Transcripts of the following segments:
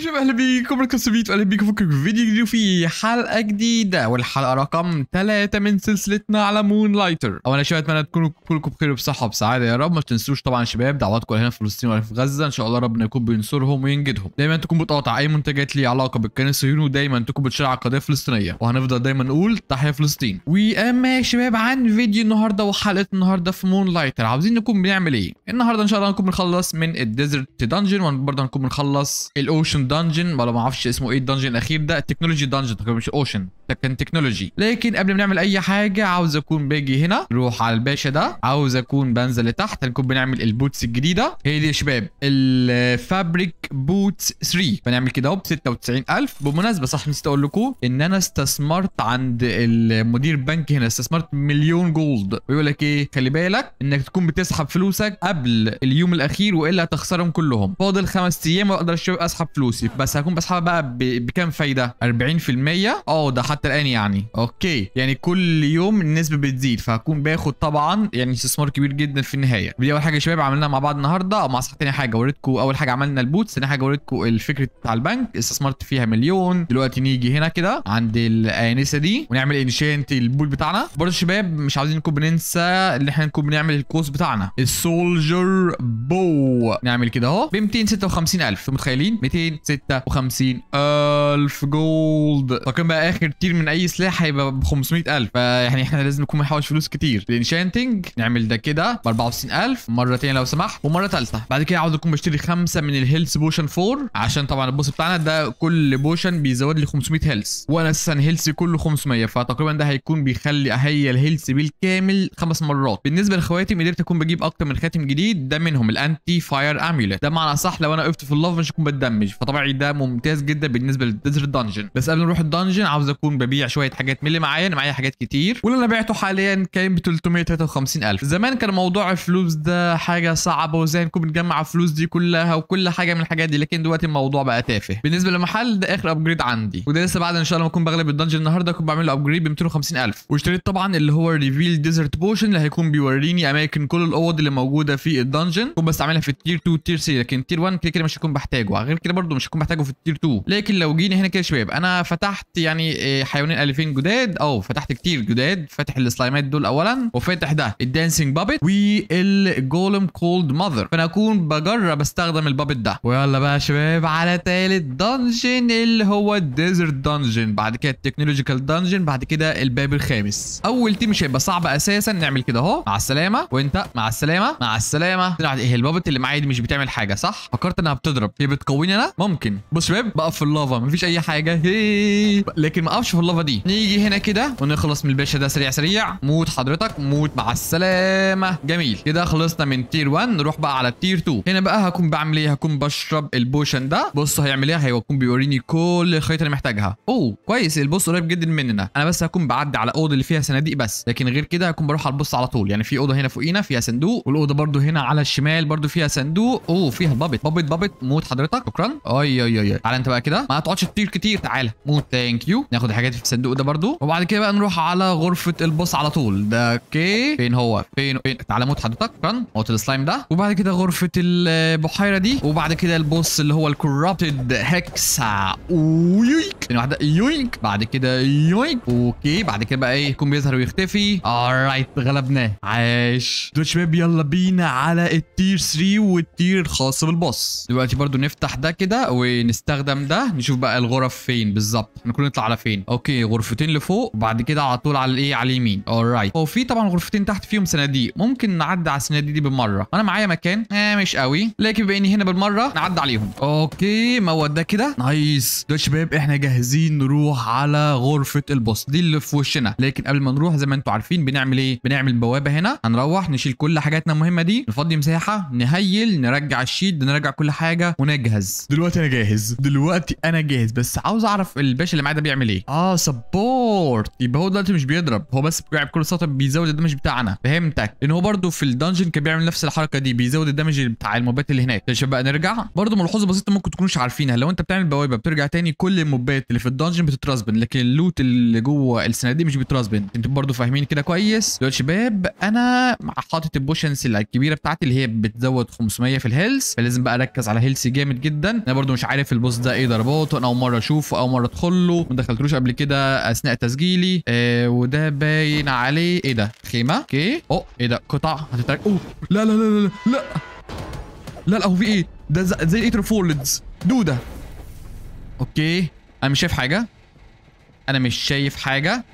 شباب اهلا بيكم لكم سبيت اهلا بيكم في فيديو جديد وفي حلقه جديده والحلقه رقم ثلاثه من سلسلتنا على مون لايتر اولا يا شباب اتمنى تكونوا كلكم بخير وبصحه وبسعاده يا رب ما تنسوش طبعا شباب دعواتكم هنا في فلسطين ولا في غزه ان شاء الله ربنا يكون بينصرهم وينجدهم دايما تكون بتقاطع اي منتجات ليها علاقه بالكيان الصهيوني ودايما تكون بتشجع القضيه الفلسطينيه وهنفضل دايما نقول تحيا فلسطين واما يا شباب عن فيديو النهارده وحلقه النهارده في مون لايتر عاوزين نكون بنعمل ايه النهارده ان شاء الله هنكون بنخلص من الديزرت دانجن وبرضه هنكون بنخلص الاوشن دانجن ما اعرفش اسمه ايه الدانجن الاخير ده التكنولوجي دانجن مش اوشن تكن تكنولوجي لكن قبل ما نعمل اي حاجه عاوز اكون باجي هنا نروح على الباشا ده عاوز اكون بنزل لتحت هنكون بنعمل البوتس الجديده هي دي يا شباب الفابريك بوتس 3 بنعمل كده اهو ب 96000 بمناسبه صح نسيت اقول لكم ان انا استثمرت عند المدير بنك هنا استثمرت مليون جولد بيقول لك ايه خلي بالك انك تكون بتسحب فلوسك قبل اليوم الاخير والا هتخسرهم كلهم فاضل خمس ايام واقدر اسحب فلوسي بس هكون بسحبها بقى بكام فايده 40% اه ده حتى الان يعني اوكي يعني كل يوم النسبه بتزيد فهكون باخد طبعا يعني استثمار كبير جدا في النهايه دي اول حاجه يا شباب عملناها مع بعض النهارده مع صح تاني حاجه وريتكم اول حاجه عملنا البوتس ثاني حاجه وريتكم الفكره بتاع البنك استثمرت فيها مليون دلوقتي نيجي هنا كده عند الانسه دي ونعمل انشانت البول بتاعنا برضه شباب مش عاوزين نكون بننسى ان احنا نكون بنعمل الكوست بتاعنا السولجر بو نعمل كده اهو ب 256000 متخيلين 256000 جولد فكان بقى اخر تي كتير من اي سلاح هيبقى ب 500000 فيعني احنا لازم نكون بنحوش فلوس كتير الانشانتنج نعمل ده كده ب 45000 مره ثانيه لو سمحت ومره ثالثه بعد كده عاوز اكون بشتري خمسه من الهيلث بوشن 4 عشان طبعا البوس بتاعنا ده كل بوشن بيزود لي 500 هيلث وانا اساسا هيلثي كله 500 فتقريبا ده هيكون بيخلي اهي الهيلث بالكامل خمس مرات بالنسبه لخواتم قدرت اكون بجيب اكتر من خاتم جديد ده منهم الانتي فاير اميوليت ده معنى صح لو انا وقفت في اللاف مش هكون بتدمج فطبيعي ده ممتاز جدا بالنسبه للديزرت دنجن بس قبل ما نروح الدانجن عاوز اكون ببيع شويه حاجات من اللي معايا انا معايا حاجات كتير واللي انا بعته حاليا كان ب 353000 زمان كان موضوع الفلوس ده حاجه صعبه وازاي نكون بنجمع الفلوس دي كلها وكل حاجه من الحاجات دي لكن دلوقتي الموضوع بقى تافه بالنسبه للمحل ده اخر ابجريد عندي وده لسه بعد ان شاء الله ما اكون بغلب الدنجن النهارده اكون بعمل له ابجريد ب 250000 واشتريت طبعا اللي هو ريفيل ديزرت بوشن اللي هيكون بيوريني اماكن كل الاوض اللي موجوده في الدنجن كنت بستعملها في التير 2 تير 3 لكن تير 1 كده كده مش هكون بحتاجه غير كده برده مش هكون بحتاجه في التير 2 لكن لو جينا هنا كده شباب انا فتحت يعني آه، حيوانين الفين جداد او فتحت كتير جداد فاتح السلايمات دول اولا وفاتح ده الدانسينج بابت والجولم كولد ماذر فانا اكون بجرب استخدم البابت ده ويلا بقى يا شباب على تالت دنجن اللي هو الديزرت دنجن بعد كده التكنولوجيكال دنجن بعد كده الباب الخامس اول تيم مش هيبقى صعب اساسا نعمل كده اهو مع السلامه وانت مع السلامه مع السلامه ايه البابت اللي معايا دي مش بتعمل حاجه صح فكرت انها بتضرب هي بتقويني انا ممكن بص شباب بقف في اللافا مفيش اي حاجه هي لكن ما اقفش نشوف اللفه دي نيجي هنا كده ونخلص من الباشا ده سريع سريع موت حضرتك موت مع السلامه جميل كده خلصنا من تير 1 نروح بقى على التير 2 هنا بقى هكون بعمل ايه هكون بشرب البوشن ده بص هيعمل ايه هيكون بيوريني كل الخيط اللي محتاجها اوه كويس البوس قريب جدا مننا انا بس هكون بعدي على الاوضه اللي فيها صناديق بس لكن غير كده هكون بروح على البوس على طول يعني في اوضه هنا فوقينا فيها صندوق والاوضه برده هنا على الشمال برده فيها صندوق اوه فيها بابت بابت بابت موت حضرتك شكرا اي اي اي تعالى انت بقى كده ما تقعدش تطير كتير تعالى موت ثانك يو ناخد الحاجات الحاجات في الصندوق ده برضو وبعد كده بقى نروح على غرفه البوس على طول ده اوكي فين هو فين فين تعالى موت حضرتك رن موت السلايم ده وبعد كده غرفه البحيره دي وبعد كده البوس اللي هو الكورابتد هكسا اويك ثانيه واحده يوينك بعد كده يوينك اوكي بعد كده بقى ايه يكون بيظهر ويختفي alright غلبناه عاش دول شباب يلا بينا على التير 3 والتير الخاص بالباص دلوقتي برضو نفتح ده كده ونستخدم ده نشوف بقى الغرف فين بالظبط احنا كلنا نطلع على فين اوكي غرفتين لفوق وبعد كده على طول على الايه على اليمين alright هو في طبعا غرفتين تحت فيهم صناديق ممكن نعدي على الصناديق دي بالمره انا معايا مكان آه مش قوي لكن بما هنا بالمره نعدي عليهم اوكي مواد ده كده نايس دول شباب احنا جاهزين جاهزين نروح على غرفه البوس دي اللي في وشنا لكن قبل ما نروح زي ما انتم عارفين بنعمل ايه بنعمل بوابه هنا هنروح نشيل كل حاجاتنا المهمه دي نفضي مساحه نهيل نرجع الشيد نرجع كل حاجه ونجهز دلوقتي انا جاهز دلوقتي انا جاهز بس عاوز اعرف الباشا اللي معايا ده بيعمل ايه اه سبورت يبقى هو دلوقتي مش بيضرب هو بس بيلعب كل سطر بيزود الدمج بتاعنا فهمتك ان هو برده في الدنجن كان بيعمل نفس الحركه دي بيزود الدمج بتاع الموبات اللي هناك عشان طيب بقى نرجع برده ملحوظه بسيطه ممكن تكونوش عارفينها لو انت بتعمل بوابه بترجع تاني كل الموبات الشيت اللي في الدنجن بتترزبن لكن اللوت اللي جوه الصناديق مش بيترزبن انتوا برضو فاهمين كده كويس دلوقتي شباب انا حاطط البوشنس الكبيره بتاعتي اللي هي بتزود 500 في الهيلث فلازم بقى اركز على هيلثي جامد جدا انا برضو مش عارف البوس ده ايه ضرباته انا اول مره اشوفه اول مره ادخل له ما دخلتلوش قبل كده اثناء تسجيلي آه وده باين عليه ايه ده خيمه اوكي او ايه ده قطع هتترك اوه لا لا لا لا لا لا لا هو في ايه ده زي ايتر فولدز دوده اوكي انا مش شايف حاجه انا مش شايف حاجه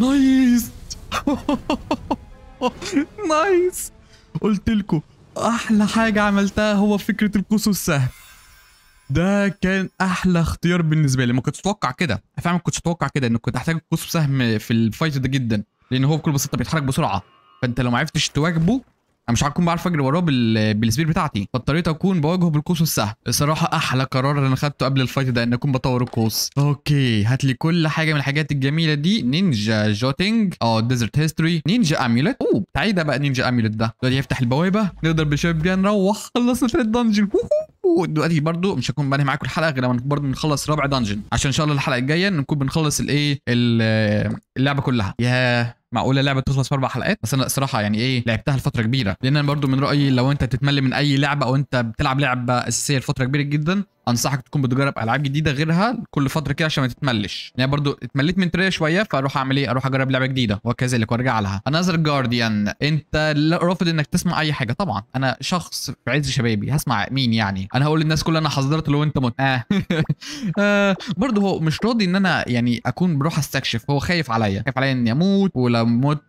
نايس نايس قلت لكم احلى حاجه عملتها هو فكره القوس والسهم ده كان احلى اختيار بالنسبه لي ما كنتش اتوقع كده فعلا ما كنتش اتوقع كده ان كنت هحتاج القوس والسهم في الفايت ده جدا لان هو بكل بساطه بيتحرك بسرعه فانت لو ما عرفتش تواجبه انا مش هكون بعرف اجري وراه بال... بالسبير بتاعتي فاضطريت اكون بواجهه بالقوس السهل الصراحه احلى قرار انا خدته قبل الفايت ده ان اكون بطور القوس اوكي هات لي كل حاجه من الحاجات الجميله دي نينجا جوتينج اه ديزرت هيستوري نينجا اميلت اوه تعالى ده بقى نينجا اميلت ده دلوقتي يفتح البوابه نقدر بيها نروح خلصنا ثلاث دنجن ودلوقتي برضو مش هكون بنهي معاكم الحلقه غير لما برضو نخلص رابع دنجن عشان ان شاء الله الحلقه الجايه نكون بنخلص الايه اللعبه كلها ياه معقوله لعبه تخلص في اربع حلقات بس انا الصراحه يعني ايه لعبتها لفتره كبيره لان انا برضو من رايي لو انت بتتمل من اي لعبه او انت بتلعب لعبه اساسيه لفتره كبيره جدا انصحك تكون بتجرب العاب جديده غيرها كل فتره كده عشان ما تتملش يعني برضو اتمليت من تريا شويه فاروح اعمل ايه اروح اجرب لعبه جديده وكذلك وارجع لها انذر جارديان انت رافض انك تسمع اي حاجه طبعا انا شخص في عز شبابي هسمع مين يعني انا هقول للناس كلها انا حضرت لو انت مت آه. آه برضو هو مش راضي ان انا يعني اكون بروح استكشف هو خايف عليا عليا خايف عليا اني اموت ولو مت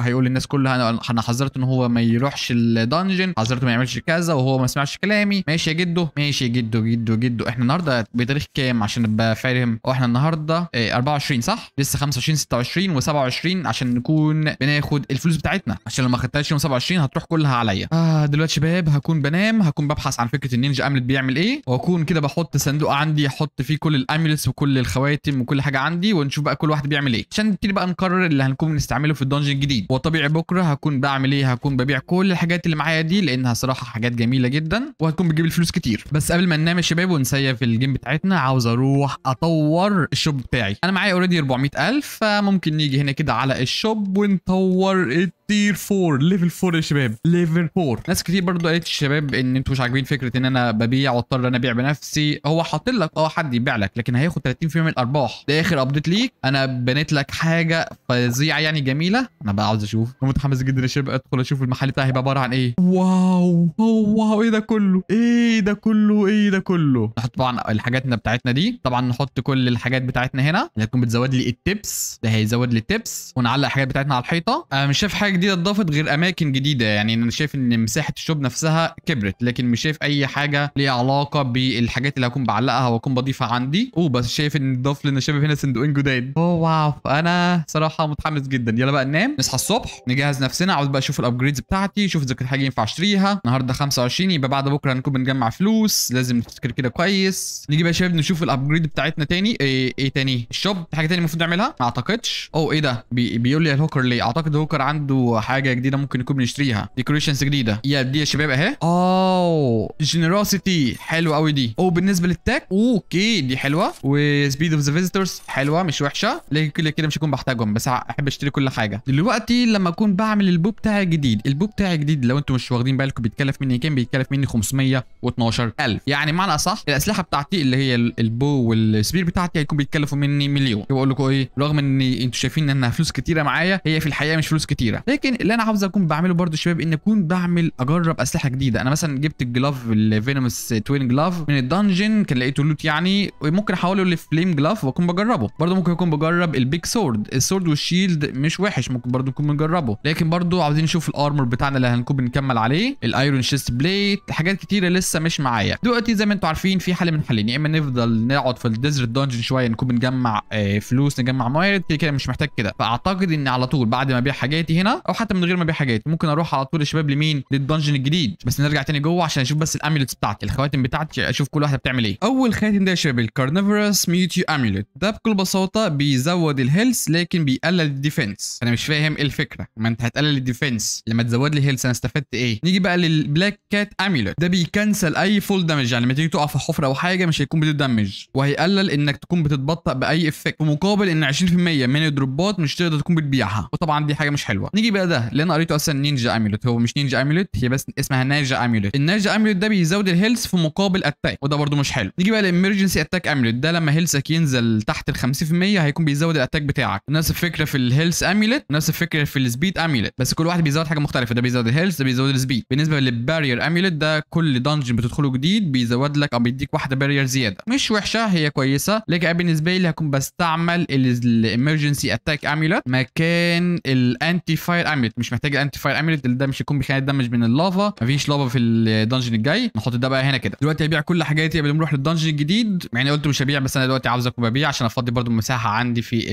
هيقول للناس كلها انا حذرت ان هو ما يروحش الدنجن حذرته ما يعملش كذا وهو ما سمعش كلامي ماشي يا جدو ماشي يا جدو جدو جدو احنا النهارده بتاريخ كام عشان ابقى فاهم احنا النهارده ايه 24 صح لسه 25 26 و27 عشان نكون بناخد الفلوس بتاعتنا عشان لو ما خدتهاش يوم 27 هتروح كلها عليا آه دلوقتي شباب هكون بنام هكون ببحث عن فكره النينجا املت بيعمل ايه واكون كده بحط صندوق عندي احط فيه كل الاميلس وكل الخواتم وكل حاجه عندي ونشوف بقى كل واحد بيعمل ايه عشان نبتدي بقى نقرر اللي هنكون بنستعمله في الدنجن الجديد وطبيعي بكره هكون بعمل ايه هكون ببيع كل الحاجات اللي معايا دي لانها صراحه حاجات جميله جدا وهتكون بتجيب الفلوس كتير بس قبل ما ننام يا شباب ونسيف الجيم بتاعتنا عاوز اروح اطور الشوب بتاعي انا معايا اوريدي 400000 فممكن نيجي هنا كده على الشوب ونطور التير 4 ليفل 4 يا شباب ليفل 4 ناس كتير برضو قالت الشباب ان انتوا مش عاجبين فكره ان انا ببيع واضطر انا ابيع بنفسي هو حاطط لك اه حد يبيع لك لكن هياخد 30% من الارباح ده اخر ابديت ليك انا بنيت لك حاجه حاجه فظيعه يعني جميله انا بقى عاوز اشوف متحمس جدا يا شباب ادخل اشوف المحل بتاعي هيبقى عباره عن ايه واو واو ايه ده كله ايه ده كله ايه ده كله نحط طبعا الحاجاتنا بتاعتنا دي طبعا نحط كل الحاجات بتاعتنا هنا اللي هتكون بتزود لي التبس ده هيزود لي التبس ونعلق الحاجات بتاعتنا على الحيطه انا مش شايف حاجه جديده اتضافت غير اماكن جديده يعني انا شايف ان مساحه الشوب نفسها كبرت لكن مش شايف اي حاجه ليها علاقه بالحاجات اللي هكون بعلقها واكون بضيفها عندي وبس شايف ان ضاف لنا شباب هنا صندوقين جداد واو انا صراحه متحمس جدا يلا بقى ننام نصحى الصبح نجهز نفسنا اقعد بقى اشوف الابجريدز بتاعتي شوف اذا كانت حاجه ينفع اشتريها النهارده 25 يبقى بعد بكره هنكون بنجمع فلوس لازم نفتكر كده كويس نيجي بقى يا شباب نشوف الابجريد بتاعتنا تاني ايه, ايه تاني الشوب حاجه تاني المفروض نعملها ما اعتقدش او ايه ده بي بيقول لي الهوكر ليه اعتقد الهوكر عنده حاجه جديده ممكن نكون بنشتريها ديكوريشنز جديده يا دي يا شباب اهي اوه جينيروسيتي حلوه قوي دي او بالنسبه للتاك اوكي دي حلوه وسبيد اوف ذا فيزيتورز حلوه مش وحشه لكن كده مش اكون بحتاجهم بس احب اشتري كل حاجه دلوقتي لما اكون بعمل البو بتاعي جديد البو بتاعي جديد لو انتم مش واخدين بالكم بيتكلف مني كام بيتكلف مني 512000 يعني معنى اصح الاسلحه بتاعتي اللي هي البو والسبير بتاعتي هيكون بيتكلفوا مني مليون بقول لكم ايه رغم ان انتم شايفين انها فلوس كتيره معايا هي في الحقيقه مش فلوس كتيره لكن اللي انا عاوز اكون بعمله برده شباب ان اكون بعمل اجرب اسلحه جديده انا مثلا جبت الجلاف الفينومس توين جلاف من الدنجن كان لقيته لوت يعني ممكن احوله لفليم جلاف واكون بجربه برده ممكن اكون بجرب البيج سور السورد السورد والشيلد مش وحش ممكن برضو نكون بنجربه لكن برضو عاوزين نشوف الارمور بتاعنا اللي هنكون بنكمل عليه الايرون شيست بليت حاجات كتيره لسه مش معايا دلوقتي زي ما انتم عارفين في حل من حلين يا اما نفضل نقعد في الديزرت دنجن شويه نكون بنجمع آه، فلوس نجمع موارد كده كده مش محتاج كده فاعتقد ان على طول بعد ما ابيع حاجاتي هنا او حتى من غير ما ابيع حاجاتي ممكن اروح على طول يا شباب لمين للدنجن الجديد بس نرجع تاني جوه عشان اشوف بس الاميلتس بتاعتي الخواتم بتاعتي اشوف كل واحده بتعمل ايه اول خاتم ده يا شباب الكارنيفورس ميوتي اميلت ده بكل بساطه بيزود الهيلث لكن بيقلل الديفنس انا مش فاهم ايه الفكره ما انت هتقلل الديفنس لما تزود لي هيلث انا استفدت ايه نيجي بقى للبلاك كات اميلت ده بيكنسل اي فول دامج يعني لما تيجي تقع في حفره او حاجه مش هيكون دامج وهيقلل انك تكون بتتبطأ باي افكت في مقابل ان 20% من الدروبات مش تقدر تكون بتبيعها وطبعا دي حاجه مش حلوه نيجي بقى ده اللي انا قريته اصلا نينجا اميلت هو مش نينجا اميلت هي بس اسمها نينجا اميلت النينجا اميلت ده بيزود الهيلث في مقابل اتاك وده برده مش حلو نيجي بقى للامرجنسي اتاك اميلت ده لما هيلثك ينزل تحت ال 50% هيكون بيزود الاتاك بتاعك بتاعك نفس الفكره في الهيلث اميلت نفس الفكره في السبيد اميلت بس كل واحد بيزود حاجه مختلفه ده بيزود الهيلث ده بيزود السبيد بالنسبه للبارير اميلت ده كل دنجن بتدخله جديد بيزود لك او بيديك واحده بارير زياده مش وحشه هي كويسه لكن بالنسبه لي هكون بستعمل الامرجنسي اتاك اميلت مكان الانتي فاير اميلت مش محتاج الانتي فاير اميلت ده مش هيكون بيخلي الدمج من اللافا مفيش لافا في الدنجن الجاي نحط ده بقى هنا كده دلوقتي هبيع كل حاجاتي قبل ما نروح للدنجن الجديد يعني قلت مش هبيع بس انا دلوقتي عاوز اكون ببيع عشان افضي برضو مساحه عندي في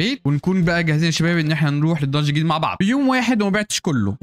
البيت ونكون بقى جاهزين يا شباب ان احنا نروح للدرج الجديد مع بعض في يوم واحد وما بعتش كله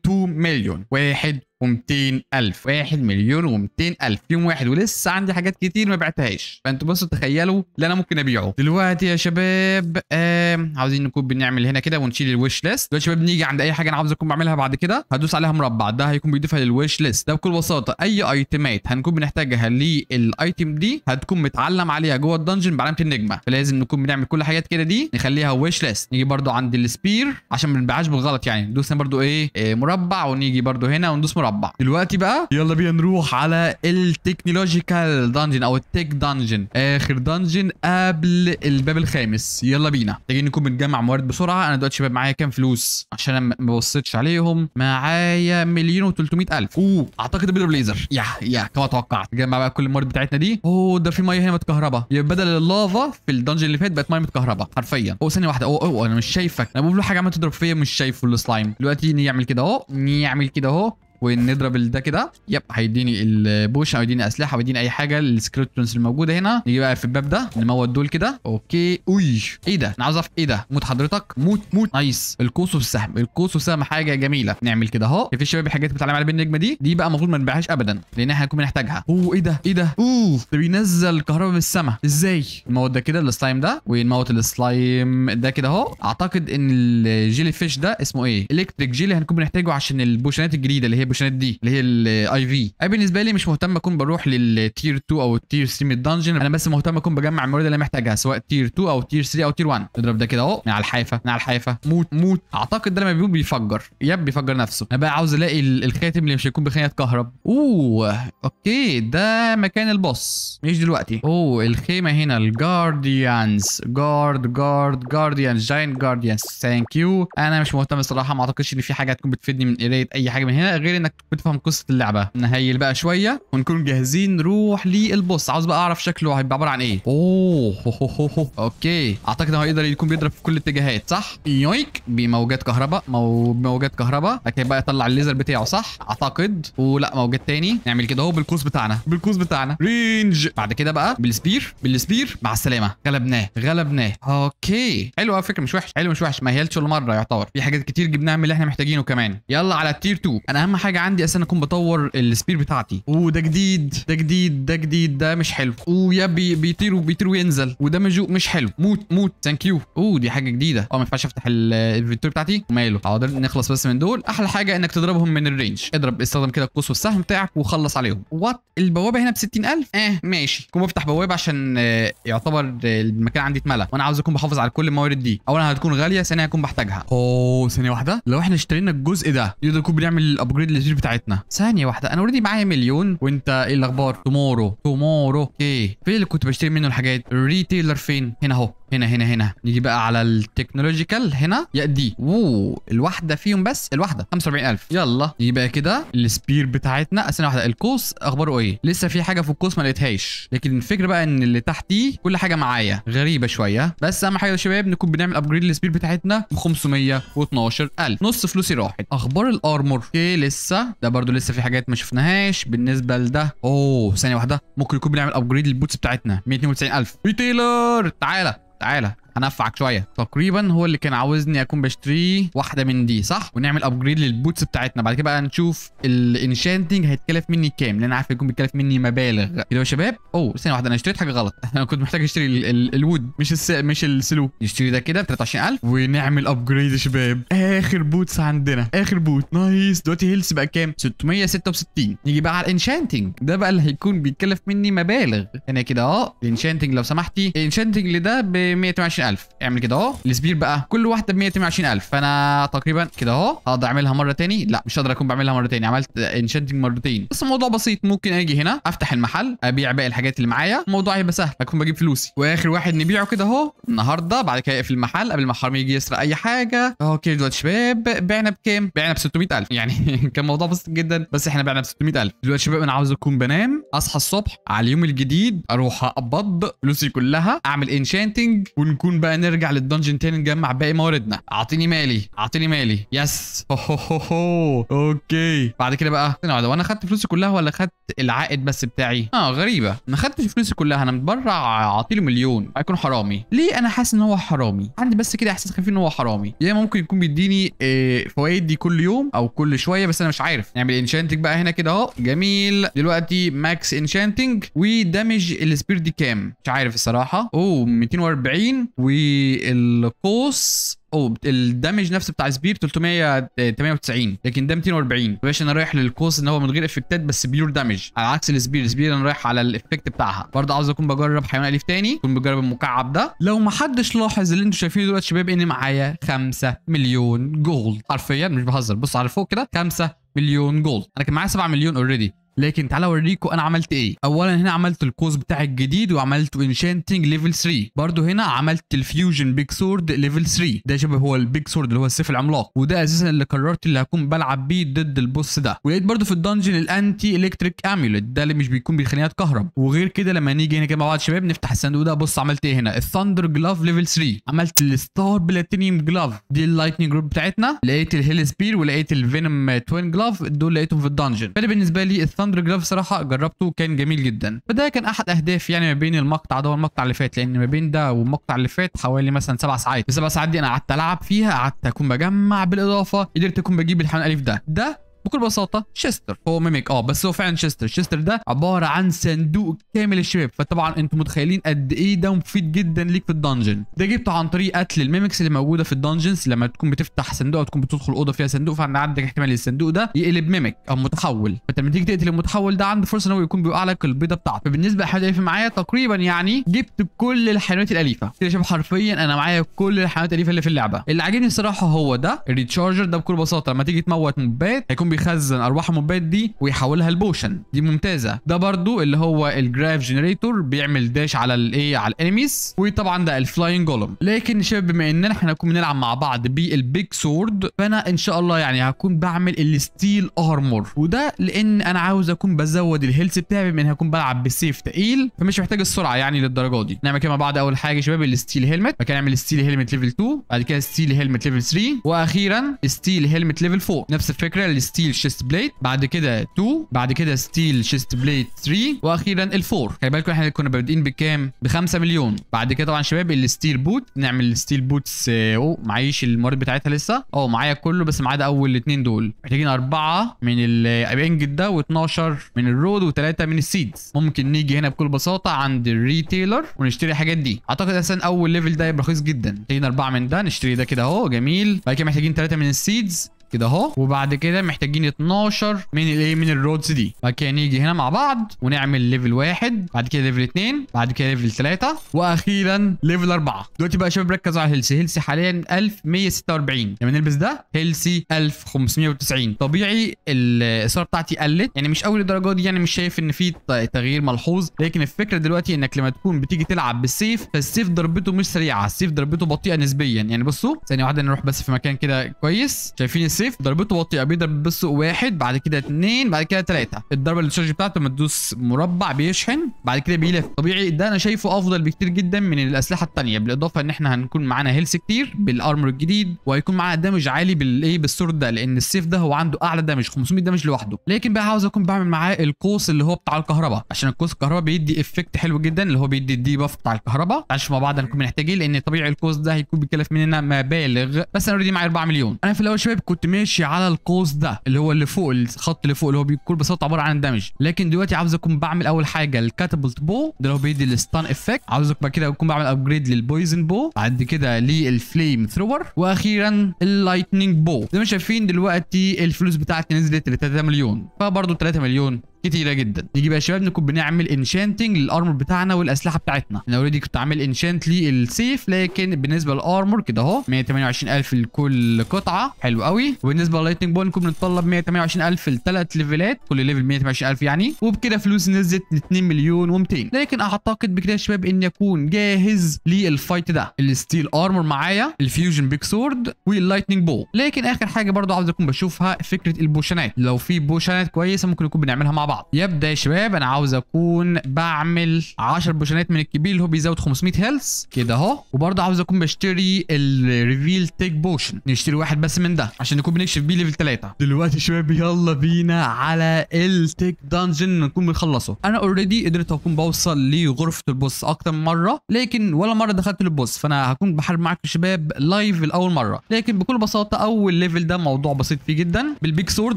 1.2 مليون واحد و200 الف 1 مليون و200 الف يوم واحد ولسه عندي حاجات كتير ما بعتهاش فانتوا بصوا تخيلوا اللي انا ممكن ابيعه دلوقتي يا شباب آه عاوزين نكون بنعمل هنا كده ونشيل الويش ليست دلوقتي يا شباب نيجي عند اي حاجه انا عاوز اكون بعملها بعد كده هدوس عليها مربع ده هيكون بيضيفها للويش ليست ده بكل بساطه اي ايتمات هنكون بنحتاجها للايتم دي هتكون متعلم عليها جوه الدنجن بعلامه النجمه فلازم نكون بنعمل كل حاجات كده دي نخليها ويش ليست نيجي برده عند السبير عشان ما نبيعهاش بالغلط يعني ندوس برده ايه, إيه مربع ونيجي برده هنا وندوس مربع مربع دلوقتي بقى يلا بينا نروح على التكنولوجيكال دانجن او التك دانجن اخر دانجن قبل الباب الخامس يلا بينا محتاجين نكون بنجمع موارد بسرعه انا دلوقتي شباب معايا كام فلوس عشان انا ما بصيتش عليهم معايا مليون و300 الف اوه اعتقد بيضرب بليزر يا يا كما توقعت نجمع بقى كل الموارد بتاعتنا دي اوه ده في ميه هنا متكهربه يبقى بدل اللافا في الدنجن اللي فات بقت ميه متكهربه حرفيا اوه ثانيه واحده اوه اوه انا مش شايفك انا بقول له حاجه عماله تضرب فيا مش شايفه السلايم دلوقتي نيجي كده اهو نعمل كده اهو ونضرب ده كده يب هيديني البوش هيديني اسلحه هيديني اي حاجه السكريبتونز الموجوده هنا نيجي بقى في الباب ده نموت دول كده اوكي اوي ايه ده انا عاوز اعرف ايه ده موت حضرتك موت موت نايس القوس والسهم القوس والسهم حاجه جميله نعمل كده اهو في الشباب الحاجات بتعلم على بالنجمه دي دي بقى المفروض ما نبيعهاش ابدا لان احنا هنكون بنحتاجها اوه ايه ده ايه ده اوه ده بينزل كهرباء من السما ازاي نموت ده كده السلايم ده ونموت السلايم ده كده اهو اعتقد ان الجيلي فيش ده اسمه ايه الكتريك جيلي هنكون بنحتاجه عشان البوشنات الجديده اللي هي البوشنات دي اللي هي الاي في انا بالنسبه لي مش مهتم اكون بروح للتير 2 او التير 3 من الدنجن انا بس مهتم اكون بجمع الموارد اللي انا محتاجها سواء تير 2 او تير 3 او تير 1 اضرب ده كده اهو من على الحافه من على الحافه موت موت اعتقد ده لما بيقول بيفجر يب بيفجر نفسه انا بقى عاوز الاقي الخاتم اللي مش هيكون بخينه كهرب اوه اوكي ده مكان البوس مش دلوقتي اوه الخيمه هنا الجارديانز جارد جارد جارديانز جاينت جارديانز ثانك يو انا مش مهتم الصراحه ما اعتقدش ان في حاجه هتكون بتفيدني من قرايه اي حاجه من هنا غير انك بتفهم قصه اللعبه نهيل بقى شويه ونكون جاهزين نروح للبوس عاوز بقى اعرف شكله هيبقى عباره عن ايه اوه هو هو هو. اوكي اعتقد هو يقدر يكون بيضرب في كل الاتجاهات صح يويك بموجات كهرباء مو... كهرباء اكيد بقى يطلع الليزر بتاعه صح اعتقد ولا موجات تاني نعمل كده اهو بالقوس بتاعنا بالقوس بتاعنا رينج بعد كده بقى بالسبير بالسبير مع السلامه غلبناه غلبناه اوكي حلو فكره مش وحش حلو مش وحش ما هيلش ولا مره يعتبر في حاجات كتير جبناها من اللي احنا محتاجينه كمان يلا على التير 2 انا اهم حاجه عندي اساسا اكون بطور السبير بتاعتي وده جديد ده جديد ده جديد ده مش حلو ويا بي بيطير وبيطير وينزل وده مجوق مش حلو موت موت ثانك يو اوه دي حاجه جديده اه ما ينفعش افتح الانفنتوري بتاعتي ماله حاضر نخلص بس من دول احلى حاجه انك تضربهم من الرينج اضرب استخدم كده القوس والسهم بتاعك وخلص عليهم وات البوابه هنا ب 60000 اه ماشي كون بفتح بوابه عشان آه، يعتبر المكان عندي اتملى وانا عاوز اكون بحافظ على كل الموارد دي اولا هتكون غاليه ثانيا هكون بحتاجها اوه ثانيه واحده لو احنا اشترينا الجزء ده يقدر يكون بنعمل ابجريد الجيل بتاعتنا ثانيه واحده انا اوريدي معايا مليون وانت ايه الاخبار تومورو تومورو اوكي فين اللي كنت بشتري منه الحاجات الريتيلر فين هنا اهو هنا هنا هنا نيجي بقى على التكنولوجيكال هنا يا دي اوه الواحده فيهم بس الواحده 45000 يلا نيجي بقى كده السبير بتاعتنا اسئله واحده القوس اخباره ايه لسه في حاجه في القوس ما لقيتهاش لكن الفكره بقى ان اللي تحتي كل حاجه معايا غريبه شويه بس اهم حاجه يا شباب نكون بنعمل ابجريد للسبير بتاعتنا ب 512000 نص فلوسي راحت اخبار الارمور اوكي لسه ده برده لسه في حاجات ما شفناهاش بالنسبه لده اوه ثانيه واحده ممكن يكون بنعمل ابجريد للبوتس بتاعتنا 192000 ريتيلر تعالى 呆了。هنفعك شويه تقريبا هو اللي كان عاوزني اكون بشتريه واحده من دي صح ونعمل ابجريد للبوتس بتاعتنا بعد كده بقى نشوف الانشانتنج هيتكلف مني كام لان عارف هيكون بيتكلف مني مبالغ كده إيه يا شباب اوه ثانيه واحده انا اشتريت حاجه غلط انا كنت محتاج اشتري الـ الـ الود مش الس... مش السلوك نشتري ده كده ب 23000 ونعمل ابجريد يا شباب اخر بوتس عندنا اخر بوت نايس دلوقتي هيلث بقى كام 666 نيجي بقى على الانشانتنج ده بقى اللي هيكون بيتكلف مني مبالغ ثانيه يعني كده اه الانشانتنج لو سمحتي الانشانتنج ده ب 120 120000 اعمل كده اهو السبير بقى كل واحده ب 128000 فانا تقريبا كده اهو هقدر اعملها مره تاني لا مش هقدر اكون بعملها مره تاني عملت انشنتنج مرتين بس الموضوع بسيط ممكن اجي هنا افتح المحل ابيع باقي الحاجات اللي معايا الموضوع هيبقى سهل اكون بجيب فلوسي واخر واحد نبيعه كده اهو النهارده بعد كده اقفل المحل قبل ما الحرامي يجي يسرق اي حاجه اوكي دلوقتي شباب بعنا بكام بعنا ب 600000 يعني كان موضوع بسيط جدا بس احنا بعنا ب 600000 دلوقتي شباب انا عاوز اكون بنام اصحى الصبح على اليوم الجديد اروح اقبض فلوسي كلها اعمل انشنتنج ونكون نكون بقى نرجع للدنجن تاني نجمع باقي مواردنا اعطيني مالي اعطيني مالي يس هو هو هو. اوكي بعد كده بقى هو انا خدت فلوسي كلها ولا خدت العائد بس بتاعي اه غريبه ما خدتش فلوسي كلها انا متبرع عطيه مليون هيكون حرامي ليه انا حاسس ان هو حرامي عندي بس كده احساس خفيف ان هو حرامي يا ممكن يكون بيديني إيه فوائد دي كل يوم او كل شويه بس انا مش عارف نعمل انشانتنج بقى هنا كده اهو جميل دلوقتي ماكس انشانتنج ودمج السبير دي كام مش عارف الصراحه اوه 240 والقوس او الدمج نفسه بتاع سبير 398 لكن ده 240 باش انا رايح للقوس ان هو من غير افكتات بس بيور دامج على عكس السبير السبير انا رايح على الافكت بتاعها برضه عاوز اكون بجرب حيوان اليف تاني اكون بجرب المكعب ده لو ما حدش لاحظ اللي انتم شايفينه دلوقتي شباب ان معايا 5 مليون جولد حرفيا مش بهزر بص على فوق كده 5 مليون جولد انا كان معايا 7 مليون اوريدي لكن تعالى اوريكم انا عملت ايه اولا هنا عملت الكوز بتاعي الجديد وعملت انشانتنج ليفل 3 برده هنا عملت الفيوجن بيج سورد ليفل 3 ده شبه هو البيج سورد اللي هو السيف العملاق وده اساسا اللي قررت اللي هكون بلعب بيه ضد البوس ده ولقيت برده في الدنجن الانتي الكتريك اميوليت ده اللي مش بيكون بيخليني اتكهرب وغير كده لما نيجي هنا كده مع بعض شباب نفتح الصندوق ده بص عملت ايه هنا الثاندر جلاف ليفل 3 عملت الستار بلاتينيوم جلاف دي اللايتنينج جروب بتاعتنا لقيت الهيل سبير ولقيت الفينوم توين جلاف دول لقيتهم في الدنجن فده بالنسبه لي الثاندر جراف صراحه جربته كان جميل جدا فده كان احد اهدافي يعني ما بين المقطع ده والمقطع اللي فات لان ما بين ده والمقطع اللي فات حوالي مثلا سبع ساعات السبع ساعات دي انا قعدت العب فيها قعدت اكون بجمع بالاضافه قدرت اكون بجيب الحيوان الاليف ده ده بكل بساطه شيستر هو ميميك اه بس هو فعلا شيستر شستر ده عباره عن صندوق كامل الشباب فطبعا انتم متخيلين قد ايه ده مفيد جدا ليك في الدنجن ده جبته عن طريق قتل الميمكس اللي موجوده في الدنجنز لما تكون بتفتح صندوق او تكون بتدخل اوضه فيها صندوق فعندك عندك احتمال الصندوق ده يقلب ميميك او متحول فانت لما تيجي تقتل المتحول ده عنده فرصه ان هو يكون بيوقع لك البيضه بتاعته فبالنسبه لحد اللي معايا تقريبا يعني جبت كل الحيوانات الاليفه كده شباب حرفيا انا معايا كل الحيوانات الاليفه اللي في اللعبه اللي عاجبني الصراحه هو ده الريتشارجر ده بكل بساطه لما تيجي تموت مبات هيكون بيخزن ارواح الموبات دي ويحولها لبوشن دي ممتازه ده برضو اللي هو الجراف جنريتور بيعمل داش على الايه على الانيميز وطبعا ده الفلاين جولم لكن يا شباب بما اننا احنا هنكون بنلعب مع بعض بالبيج سورد فانا ان شاء الله يعني هكون بعمل الستيل ارمور وده لان انا عاوز اكون بزود الهيلث بتاعي بما اني هكون بلعب بسيف تقيل فمش محتاج السرعه يعني للدرجه دي نعمل كده مع بعض اول حاجه يا شباب الستيل هيلمت مكان نعمل ستيل هيلمت ليفل 2 بعد كده ستيل هيلمت ليفل 3 واخيرا ستيل هيلمت ليفل 4 نفس الفكره الستيل ستيل شيست بليت بعد كده 2 بعد كده ستيل شيست بليت 3 واخيرا الفور خلي بالكم احنا كنا بادئين بكام ب 5 مليون بعد كده طبعا شباب الستيل بوت نعمل الستيل بوتس او معيش الموارد بتاعتها لسه اه معايا كله بس ما عدا اول الاثنين دول محتاجين اربعه من الابنجت ده و12 من الرود وثلاثه من السيدز ممكن نيجي هنا بكل بساطه عند الريتيلر ونشتري الحاجات دي اعتقد اساسا اول ليفل ده هيبقى رخيص جدا محتاجين اربعه من ده نشتري ده كده اهو جميل بعد كده محتاجين ثلاثه من السيدز كده اهو وبعد كده محتاجين 12 من الايه من الرودز دي بعد كده نيجي هنا مع بعض ونعمل ليفل واحد بعد كده ليفل 2 بعد كده ليفل 3 واخيرا ليفل 4 دلوقتي بقى يا شباب ركزوا على هيلسي هيلسي حاليا 1146 لما نلبس ده هيلسي 1590 طبيعي الاثاره بتاعتي قلت يعني مش اول الدرجه دي يعني مش شايف ان في تغيير ملحوظ لكن الفكره دلوقتي انك لما تكون بتيجي تلعب بالسيف فالسيف ضربته مش سريعه السيف ضربته بطيئه نسبيا يعني بصوا ثانيه واحده نروح بس في مكان كده كويس شايفين السيف السيف ضربته بطيئه بيضرب بالسوق واحد بعد كده اثنين بعد كده ثلاثه الضربه التشارج بتاعته لما تدوس مربع بيشحن بعد كده بيلف طبيعي ده انا شايفه افضل بكتير جدا من الاسلحه الثانيه بالاضافه ان احنا هنكون معانا هيلث كتير بالارمر الجديد وهيكون معانا دامج عالي بالايه بالسورد ده لان السيف ده هو عنده اعلى دامج 500 دامج لوحده لكن بقى عاوز اكون بعمل معاه القوس اللي هو بتاع الكهرباء عشان القوس الكهرباء بيدي افكت حلو جدا اللي هو بيدي الدي باف بتاع الكهرباء عشان مع بعض هنكون محتاجين لان طبيعي القوس ده هيكون بيكلف مننا مبالغ بس انا اوريدي معايا 4 مليون انا في الاول شباب كنت ماشي على القوس ده اللي هو اللي فوق الخط اللي فوق اللي هو بكل بساطه عباره عن دمج لكن دلوقتي عاوز اكون بعمل اول حاجه الكاتابولت بو ده اللي هو بيدي الستان افكت عاوز بعد كده اكون بعمل ابجريد للبويزن بو بعد كده للفليم ثرور واخيرا اللايتنينج بو زي ما شايفين دلوقتي الفلوس بتاعتي نزلت ل 3 مليون فبرضه 3 مليون كتيره جدا نيجي بقى يا شباب نكون بنعمل انشانتنج للارمر بتاعنا والاسلحه بتاعتنا انا اوريدي كنت عامل انشانت للسيف لكن بالنسبه للارمر كده اهو 128000 لكل قطعه حلو قوي وبالنسبه لللايتنج بول نكون بنتطلب 128000 لثلاث ليفلات كل ليفل 128000 يعني وبكده فلوس نزلت ل 2 مليون و200 لكن اعتقد بكده يا شباب اني اكون جاهز للفايت ده الستيل ارمر معايا الفيوجن بيك سورد واللايتنج بول لكن اخر حاجه برضو عاوز اكون بشوفها فكره البوشنات لو في بوشنات كويسه ممكن نكون بنعملها مع بعض بعض يبدا يا شباب انا عاوز اكون بعمل 10 بوشنات من الكبير اللي هو بيزود 500 هيلث كده اهو وبرده عاوز اكون بشتري الريفيل تيك بوشن نشتري واحد بس من ده عشان نكون بنكشف بيه ليفل 3 دلوقتي يا شباب يلا بينا على التيك دانجن نكون بنخلصه انا اوريدي قدرت اكون بوصل لغرفه البوس اكتر من مره لكن ولا مره دخلت للبوس فانا هكون بحارب معاكم شباب لايف لاول مره لكن بكل بساطه اول ليفل ده موضوع بسيط فيه جدا بالبيك سورد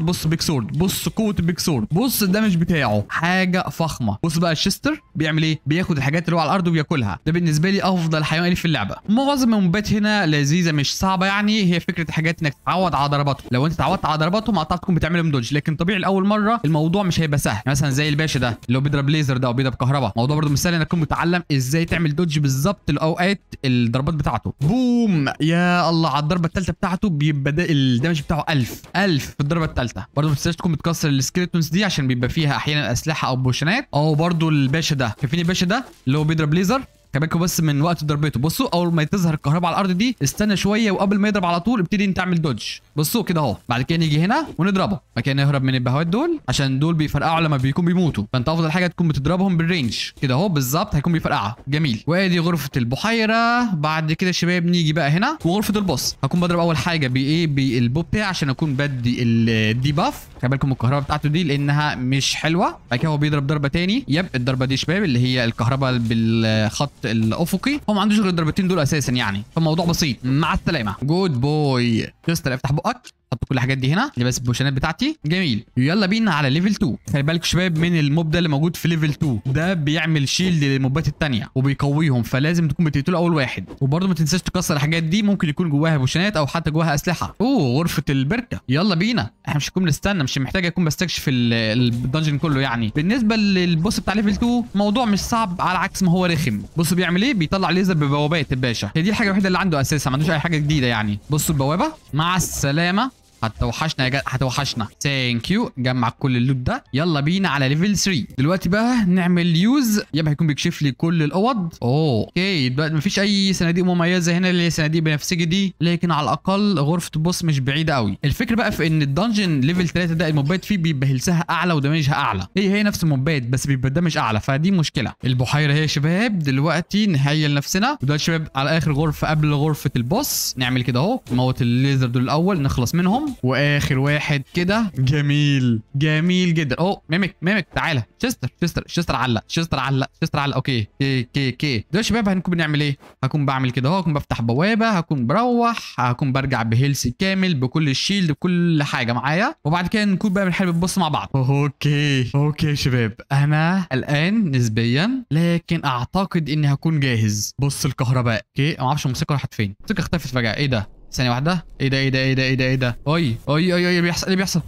بص بيك سورد بص قوه البيك سورد بص ده الدمج بتاعه حاجه فخمه بص بقى الشستر بيعمل ايه بياخد الحاجات اللي هو على الارض وبياكلها ده بالنسبه لي افضل حيوان في اللعبه معظم المبات هنا لذيذه مش صعبه يعني هي فكره الحاجات انك تتعود على ضرباتهم لو انت تعودت على ضرباتهم قطعت تكون بتعمل دوج لكن طبيعي لاول مره الموضوع مش هيبقى سهل يعني مثلا زي الباشا ده اللي هو بيضرب ليزر ده او بيضرب كهرباء الموضوع برده مش سهل انك تكون متعلم ازاي تعمل دوج بالظبط لاوقات الضربات بتاعته بوم يا الله على الضربه الثالثه بتاعته بيبقى الدمج بتاعه 1000 1000 في الضربه الثالثه برده ما تنساش تكون متكسر السكيلتونز دي عشان بيبقى فيها احيانا اسلحه او بوشنات او برضو الباشا ده شايفين الباشا ده اللي هو بيضرب ليزر كباكو بس من وقت ضربته بصوا اول ما تظهر الكهرباء على الارض دي استنى شويه وقبل ما يضرب على طول ابتدي انت تعمل دوج بصوا كده اهو بعد كده نيجي هنا ونضربه بعد كده نهرب من البهوات دول عشان دول بيفرقعوا لما بيكون بيموتوا فانت افضل حاجه تكون بتضربهم بالرينج كده اهو بالظبط هيكون بيفرقعها جميل وادي غرفه البحيره بعد كده شباب نيجي بقى هنا وغرفه البوس هكون بضرب اول حاجه بايه بالبوب بتاعي عشان اكون بدي الديباف خلي بالكم الكهرباء بتاعته دي لانها مش حلوه بعد كده هو بيضرب ضربه تاني يب الضربه دي شباب اللي هي الكهرباء بالخط الافقي هو ما عندوش غير الضربتين دول اساسا يعني فالموضوع بسيط مع السلامه جود بوي تستر افتح بقك حط كل الحاجات دي هنا لباس البوشنات بتاعتي جميل يلا بينا على ليفل 2 خلي بالك شباب من الموب ده اللي موجود في ليفل 2 ده بيعمل شيلد للموبات الثانيه وبيقويهم فلازم تكون بتقتله اول واحد وبرده ما تنساش تكسر الحاجات دي ممكن يكون جواها بوشنات او حتى جواها اسلحه اوه غرفه البركه يلا بينا احنا مش هنكون بنستنى مش محتاج اكون بستكشف الدنجن كله يعني بالنسبه للبوس بتاع ليفل 2 موضوع مش صعب على عكس ما هو رخم بصوا بيعمل ايه بيطلع ليزر ببوابات الباشا هي دي الحاجه الوحيده اللي عنده اساسا ما عندوش اي حاجه جديده يعني بصوا البوابه مع السلامه هتوحشنا يا جد هتوحشنا ثانك يو جمع كل اللوت ده يلا بينا على ليفل 3 دلوقتي بقى نعمل يوز يبقى هيكون بيكشف لي كل الاوض اوه اوكي دلوقتي مفيش اي صناديق مميزه هنا اللي هي صناديق بنفسجي دي لكن على الاقل غرفه البوس مش بعيده قوي الفكره بقى في ان الدنجن ليفل 3 ده الموبات فيه بيبقى هيلسها اعلى ودمجها اعلى هي هي نفس الموبات بس بيبقى الدمج اعلى فدي مشكله البحيره هي يا شباب دلوقتي نهيل نفسنا ودلوقتي شباب على اخر غرفه قبل غرفه البوس نعمل كده اهو نموت الليزر دول الاول نخلص منهم واخر واحد كده جميل جميل جدا او ميمك ميمك تعالى شستر شستر شستر علق شستر علق شستر علق اوكي كي كي كي دول شباب هنكون بنعمل ايه هكون بعمل كده اهو هكون بفتح بوابه هكون بروح هكون برجع بهيلث كامل بكل الشيلد بكل حاجه معايا وبعد كده نكون بقى بنحارب البص مع بعض اوكي اوكي يا شباب انا الان نسبيا لكن اعتقد اني هكون جاهز بص الكهرباء اوكي ما اعرفش الموسيقى راحت فين الموسيقى اختفت فجاه ايه ده ثانيه واحده ايه ده ايه ده ايه ده ايه ده ايه ده اي اي اي ايه بيحصل ايه بيحصل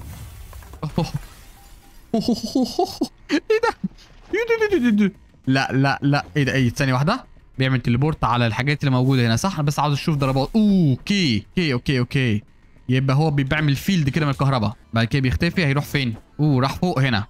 ايه ده لا لا لا ايه ده ايه ثانيه واحده بيعمل تليبورت على الحاجات اللي موجوده هنا صح بس عاوز اشوف ضربات اوكي اوكي اوكي اوكي يبقى هو بيعمل فيلد كده من الكهرباء بعد كده بيختفي هيروح فين اوه راح فوق هنا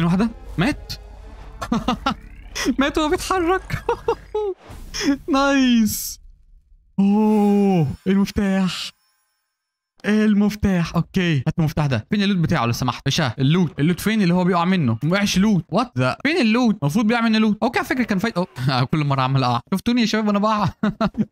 ثانية واحدة مات مات وهو بيتحرك نايس اوه المفتاح المفتاح اوكي هات المفتاح ده فين اللوت بتاعه لو سمحت باشا اللوت اللوت فين اللي هو بيقع منه ما وقعش لوت وات ذا فين اللوت المفروض بيقع منه لوت اوكي على فكره كان فايت كل مره اعمل اقع شفتوني يا شباب انا بقع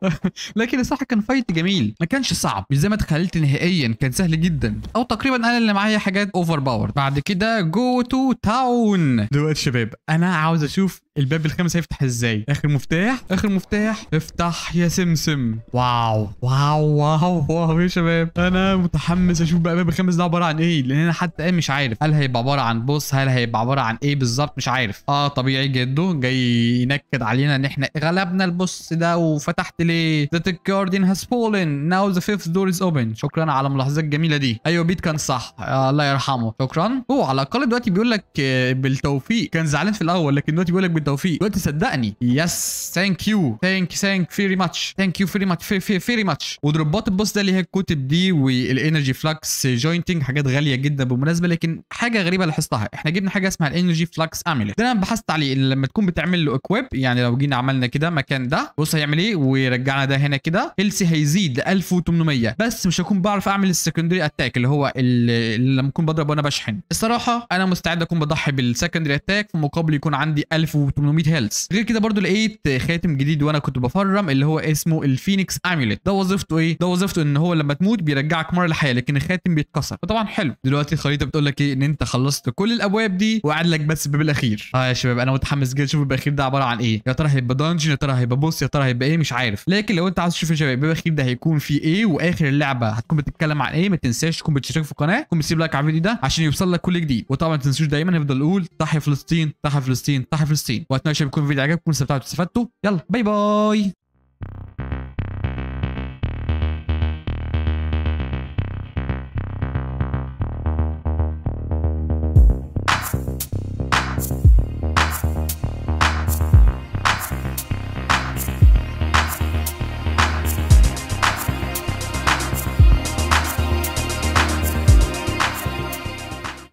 لكن الصراحه كان فايت جميل ما كانش صعب مش زي ما تخيلت نهائيا كان سهل جدا او تقريبا انا اللي معايا حاجات اوفر باور بعد كده جو تو تاون دلوقتي شباب انا عاوز اشوف الباب الخامس هيفتح ازاي اخر مفتاح اخر مفتاح افتح يا سمسم واو واو واو واو يا شباب انا متحمس اشوف بقى الباب الخامس ده عباره عن ايه لان انا حتى الان إيه مش عارف هل هيبقى عباره عن بوس هل هيبقى عباره عن ايه بالظبط مش عارف اه طبيعي جده جاي ينكد علينا ان احنا غلبنا البوس ده وفتحت ليه ذا الجاردن هاز فولن ناو ذا فيفث دور از اوبن شكرا على الملاحظات الجميله دي ايوه بيت كان صح آه الله يرحمه شكرا هو على الاقل دلوقتي بيقول لك آه، بالتوفيق كان زعلان في الاول لكن دلوقتي بيقول لك التوفيق دلوقتي صدقني يس ثانك يو ثانك ثانك فيري ماتش ثانك يو فيري ماتش فيري ماتش ودروبات البوست ده اللي هي الكتب دي والانرجي فلكس جوينتنج حاجات غاليه جدا بالمناسبه لكن حاجه غريبه لاحظتها احنا جبنا حاجه اسمها الانرجي فلكس اميلت ده انا بحثت عليه لما تكون بتعمل له اكويب يعني لو جينا عملنا كده مكان ده بص هيعمل ايه ويرجعنا ده هنا كده هيلسي هيزيد ل 1800 بس مش هكون بعرف اعمل السكندري اتاك اللي هو اللي لما اكون بضرب وانا بشحن الصراحه انا مستعد اكون بضحي بالسكندري اتاك في مقابل يكون عندي 1800 800 هيلث غير كده برضو لقيت خاتم جديد وانا كنت بفرم اللي هو اسمه الفينيكس اميوليت ده وظيفته ايه ده وظيفته ان هو لما تموت بيرجعك مره للحياه لكن الخاتم بيتكسر فطبعا حلو دلوقتي الخريطه بتقول لك ايه ان انت خلصت كل الابواب دي وقعد لك بس الباب الاخير اه يا شباب انا متحمس جدا اشوف الباب الاخير ده عباره عن ايه يا ترى هيبقى دانجن يا ترى هيبقى بوس يا ترى هيبقى ايه مش عارف لكن لو انت عايز تشوف يا شباب الباب الاخير ده هيكون فيه ايه واخر اللعبه هتكون بتتكلم عن ايه ما تنساش تكون بتشترك في القناه تكون بتسيب لايك على الفيديو ده عشان يوصل لك كل جديد وطبعا ما تنسوش دايما هفضل اقول تحيا فلسطين تحيا فلسطين تحيا فلسطين واتمنى يكون الفيديو عجبكم واستمتعتوا استفدتوا يلا باي باي